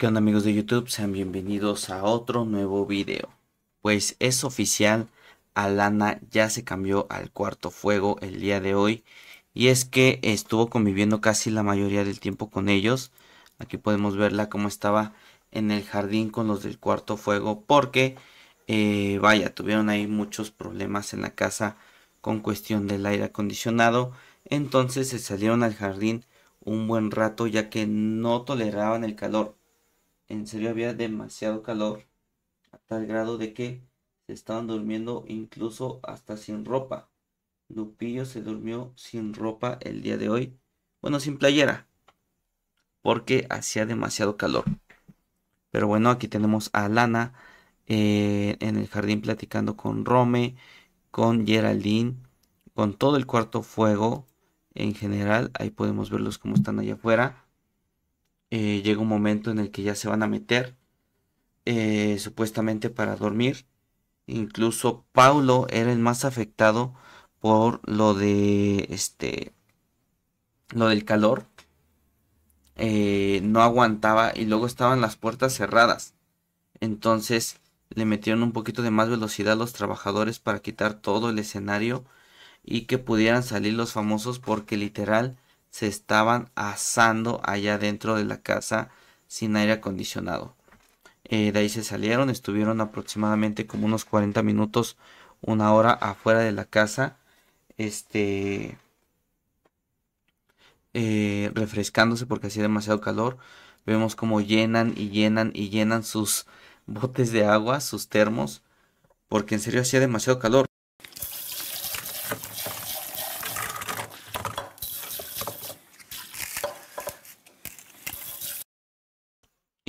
¿Qué onda amigos de YouTube? Sean bienvenidos a otro nuevo video. Pues es oficial, Alana ya se cambió al cuarto fuego el día de hoy. Y es que estuvo conviviendo casi la mayoría del tiempo con ellos. Aquí podemos verla como estaba en el jardín con los del cuarto fuego. Porque, eh, vaya, tuvieron ahí muchos problemas en la casa con cuestión del aire acondicionado. Entonces se salieron al jardín un buen rato ya que no toleraban el calor en serio había demasiado calor, a tal grado de que se estaban durmiendo incluso hasta sin ropa. Lupillo se durmió sin ropa el día de hoy, bueno, sin playera, porque hacía demasiado calor. Pero bueno, aquí tenemos a Lana eh, en el jardín platicando con Rome, con Geraldine, con todo el cuarto fuego en general. Ahí podemos verlos como están allá afuera. Eh, llega un momento en el que ya se van a meter, eh, supuestamente para dormir. Incluso Paulo era el más afectado por lo de este, lo del calor. Eh, no aguantaba y luego estaban las puertas cerradas. Entonces le metieron un poquito de más velocidad a los trabajadores para quitar todo el escenario y que pudieran salir los famosos porque literal se estaban asando allá dentro de la casa sin aire acondicionado. Eh, de ahí se salieron, estuvieron aproximadamente como unos 40 minutos, una hora afuera de la casa, este, eh, refrescándose porque hacía demasiado calor. Vemos como llenan y llenan y llenan sus botes de agua, sus termos, porque en serio hacía demasiado calor.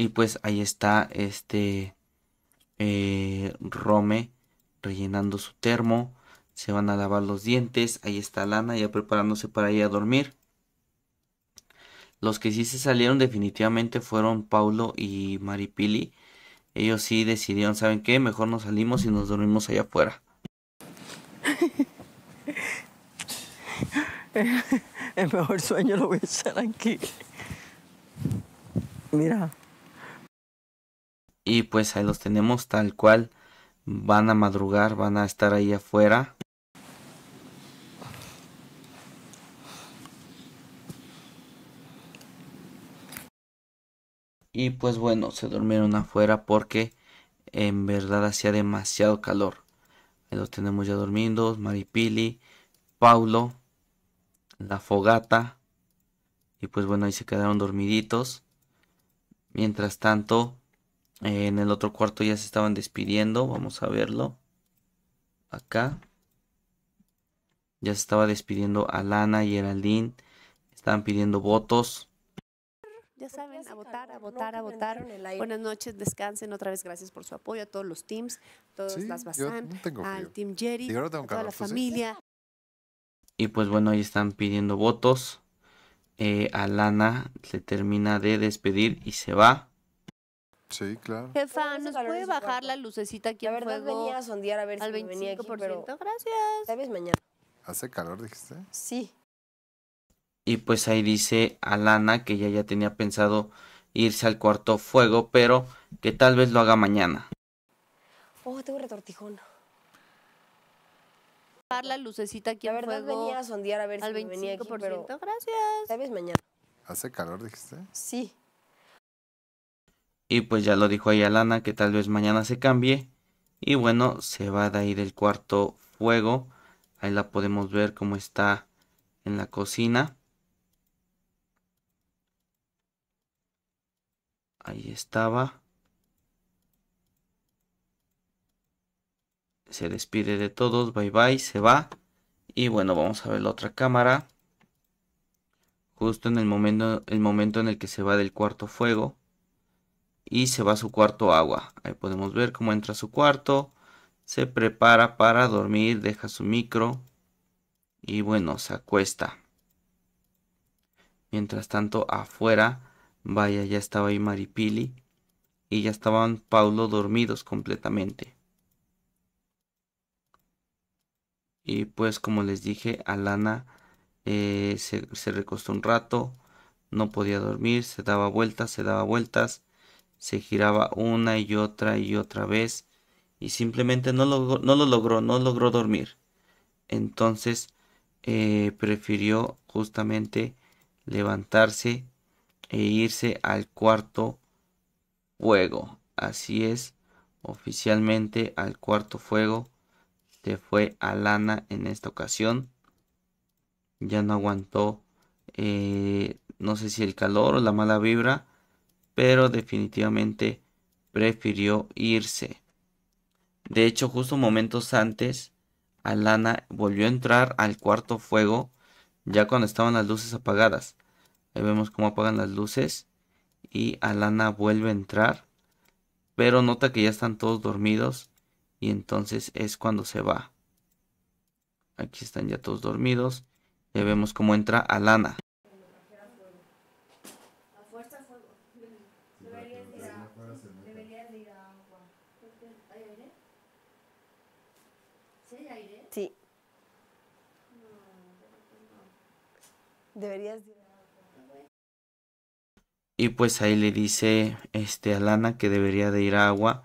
Y pues ahí está este eh, Rome rellenando su termo. Se van a lavar los dientes. Ahí está Lana ya preparándose para ir a dormir. Los que sí se salieron definitivamente fueron Paulo y Maripili. Ellos sí decidieron, ¿saben qué? Mejor nos salimos y nos dormimos allá afuera. El mejor sueño lo voy a hacer aquí. Mira. Y pues ahí los tenemos tal cual. Van a madrugar, van a estar ahí afuera. Y pues bueno, se durmieron afuera porque en verdad hacía demasiado calor. Ahí los tenemos ya dormidos, Maripili, Paulo, la fogata. Y pues bueno, ahí se quedaron dormiditos. Mientras tanto, en el otro cuarto ya se estaban despidiendo. Vamos a verlo. Acá. Ya se estaba despidiendo Alana y Geraldine. Estaban pidiendo votos. Ya saben, a votar, a votar, a votar. Buenas noches, descansen. Otra vez gracias por su apoyo a todos los teams, todas sí, las Bazán, al Team Jerry, a toda la familia. Y pues bueno, ahí están pidiendo votos. Eh, Alana se termina de despedir y se va. Sí, claro. Jefa, ¿nos puede bajar la lucecita aquí La verdad venía a sondear a ver al si me venía aquí, Gracias. tal vez mañana. ¿Hace calor, dijiste? Sí. Y pues ahí dice Alana que ella ya tenía pensado irse al cuarto fuego, pero que tal vez lo haga mañana. Oh, tengo retortijón. Bajar la lucecita aquí La verdad venía a sondear a ver si al me venía aquí, pero Gracias. tal vez mañana. ¿Hace calor, dijiste? Sí. Y pues ya lo dijo ahí Alana que tal vez mañana se cambie. Y bueno, se va de ahí del cuarto fuego. Ahí la podemos ver cómo está en la cocina. Ahí estaba. Se despide de todos. Bye bye. Se va. Y bueno, vamos a ver la otra cámara. Justo en el momento, el momento en el que se va del cuarto fuego y se va a su cuarto agua. Ahí podemos ver cómo entra a su cuarto, se prepara para dormir, deja su micro y bueno, se acuesta. Mientras tanto, afuera, vaya, ya estaba ahí Maripili y ya estaban Paulo dormidos completamente. Y pues como les dije, Alana eh, se, se recostó un rato, no podía dormir, se daba vueltas, se daba vueltas se giraba una y otra y otra vez y simplemente no, no lo logró, no logró dormir. Entonces eh, prefirió justamente levantarse e irse al cuarto fuego. Así es, oficialmente al cuarto fuego se fue a lana en esta ocasión. Ya no aguantó, eh, no sé si el calor o la mala vibra pero definitivamente prefirió irse. De hecho, justo momentos antes, Alana volvió a entrar al cuarto fuego, ya cuando estaban las luces apagadas. Ahí vemos cómo apagan las luces y Alana vuelve a entrar, pero nota que ya están todos dormidos y entonces es cuando se va. Aquí están ya todos dormidos. Ya vemos cómo entra Alana. deberías, ¿Hay aire? ¿Sí hay aire? Sí. deberías agua. Y pues ahí le dice este, a Lana que debería de ir a agua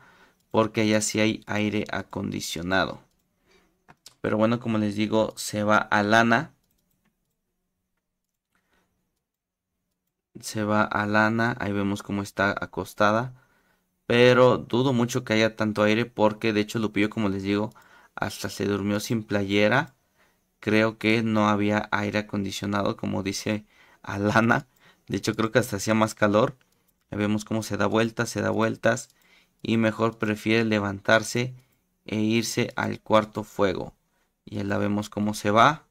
porque allá sí hay aire acondicionado. Pero bueno, como les digo, se va a Lana se va a Lana, ahí vemos cómo está acostada, pero dudo mucho que haya tanto aire porque de hecho Lupillo, como les digo, hasta se durmió sin playera. Creo que no había aire acondicionado, como dice Alana. De hecho, creo que hasta hacía más calor. Ahí vemos cómo se da vueltas, se da vueltas. Y mejor prefiere levantarse e irse al cuarto fuego. Y ahí la vemos cómo se va.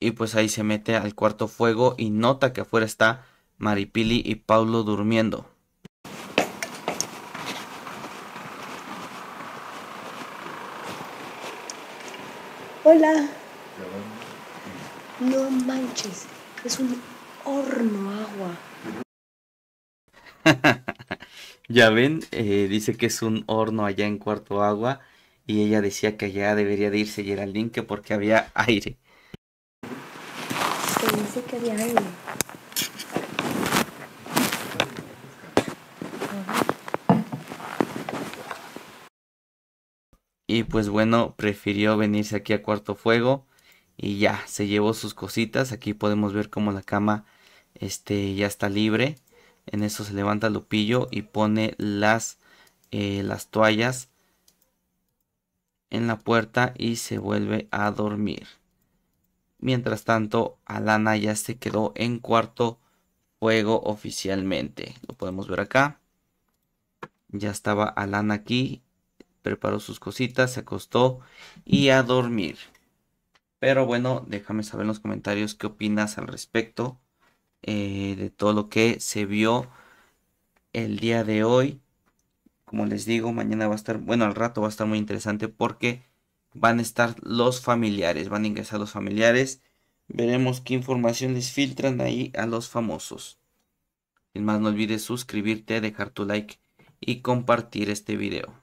y pues ahí se mete al cuarto fuego y nota que afuera está Maripili y Paulo durmiendo. Hola. No manches, es un horno agua. ya ven, eh, dice que es un horno allá en cuarto agua y ella decía que allá debería de irse Geraldine que porque había aire. Y pues bueno, prefirió venirse aquí a Cuarto Fuego y ya, se llevó sus cositas. Aquí podemos ver cómo la cama este, ya está libre. En eso se levanta Lupillo y pone las, eh, las toallas en la puerta y se vuelve a dormir. Mientras tanto, Alana ya se quedó en cuarto juego oficialmente. Lo podemos ver acá. Ya estaba Alana aquí. Preparó sus cositas, se acostó y a dormir. Pero bueno, déjame saber en los comentarios qué opinas al respecto eh, de todo lo que se vio el día de hoy. Como les digo, mañana va a estar, bueno, al rato va a estar muy interesante porque van a estar los familiares, van a ingresar los familiares. Veremos qué informaciones filtran ahí a los famosos. Sin más, no olvides suscribirte, dejar tu like y compartir este video.